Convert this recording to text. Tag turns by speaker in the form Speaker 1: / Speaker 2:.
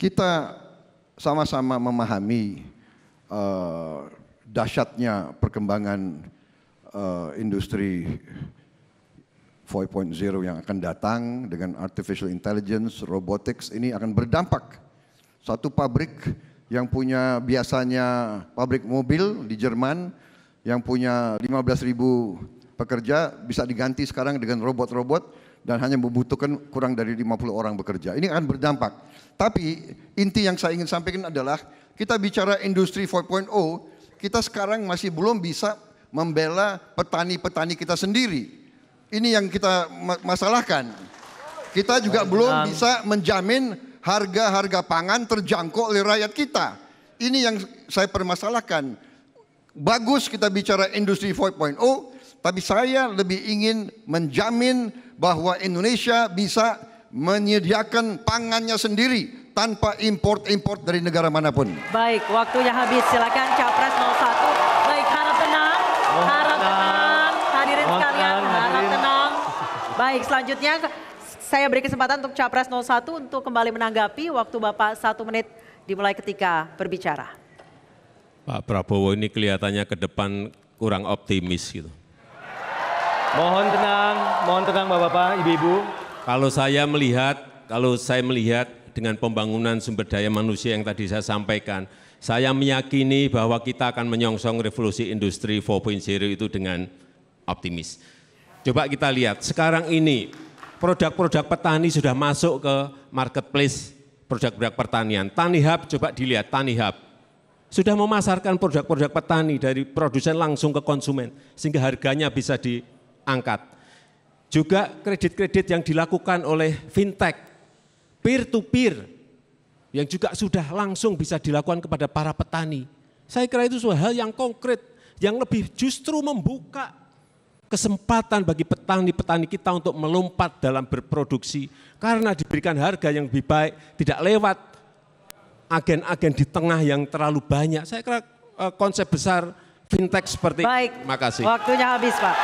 Speaker 1: kita sama-sama memahami uh, dahsyatnya perkembangan uh, industri 4.0 yang akan datang dengan artificial intelligence, robotics ini akan berdampak. Satu pabrik yang punya biasanya pabrik mobil di Jerman yang punya 15.000 pekerja bisa diganti sekarang dengan robot-robot dan hanya membutuhkan kurang dari 50 orang bekerja. Ini akan berdampak. Tapi inti yang saya ingin sampaikan adalah kita bicara industri 4.0, kita sekarang masih belum bisa membela petani-petani kita sendiri. Ini yang kita masalahkan. Kita juga belum bisa menjamin harga-harga pangan terjangkau oleh rakyat kita. Ini yang saya permasalahkan. Bagus kita bicara industri 4.0, tapi saya lebih ingin menjamin bahwa Indonesia bisa menyediakan pangannya sendiri tanpa import-import dari negara manapun. Baik, waktunya habis. Silakan Capres 01. Baik, harap tenang. Oh, harap tenang. Hadirin oh, sekalian, harap tenang. Baik, selanjutnya saya beri kesempatan untuk Capres 01 untuk kembali menanggapi waktu Bapak satu menit dimulai ketika berbicara.
Speaker 2: Pak Prabowo ini kelihatannya ke depan kurang optimis gitu. Mohon tenang, mohon tenang Bapak-bapak, Ibu-ibu. Kalau saya melihat, kalau saya melihat dengan pembangunan sumber daya manusia yang tadi saya sampaikan, saya meyakini bahwa kita akan menyongsong revolusi industri 4.0 itu dengan optimis. Coba kita lihat, sekarang ini produk-produk petani sudah masuk ke marketplace produk-produk pertanian. Tani coba dilihat, Tani Sudah memasarkan produk-produk petani dari produsen langsung ke konsumen, sehingga harganya bisa di angkat. Juga kredit-kredit yang dilakukan oleh fintech, peer-to-peer, yang juga sudah langsung bisa dilakukan kepada para petani. Saya kira itu suatu hal yang konkret, yang lebih justru membuka kesempatan bagi petani-petani kita untuk melompat dalam berproduksi karena diberikan harga yang lebih baik, tidak lewat agen-agen di tengah yang terlalu banyak. Saya kira eh, konsep besar fintech seperti Baik, makasih.
Speaker 1: Waktunya habis, Pak.